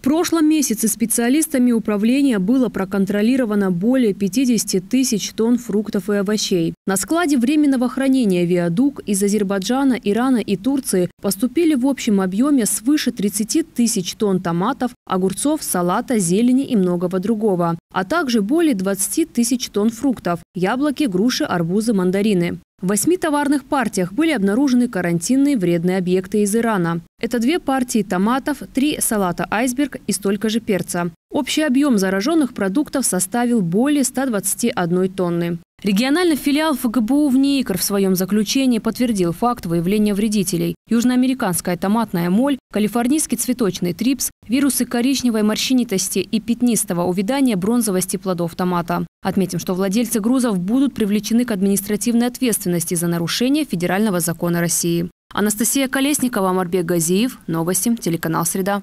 В прошлом месяце специалистами управления было проконтролировано более 50 тысяч тонн фруктов и овощей. На складе временного хранения «Виадук» из Азербайджана, Ирана и Турции поступили в общем объеме свыше 30 тысяч тонн томатов, огурцов, салата, зелени и многого другого, а также более 20 тысяч тонн фруктов – яблоки, груши, арбузы, мандарины. В восьми товарных партиях были обнаружены карантинные вредные объекты из Ирана. Это две партии томатов, три салата «Айсберг» и столько же перца. Общий объем зараженных продуктов составил более 121 тонны. Региональный филиал ФГБУ в НИИКР в своем заключении подтвердил факт выявления вредителей. Южноамериканская томатная моль, калифорнийский цветочный трипс, вирусы коричневой морщинитости и пятнистого увядания бронзовости плодов томата. Отметим, что владельцы грузов будут привлечены к административной ответственности за нарушение федерального закона России. Анастасия Колесникова, Марбек Газиев. Новости. Телеканал «Среда».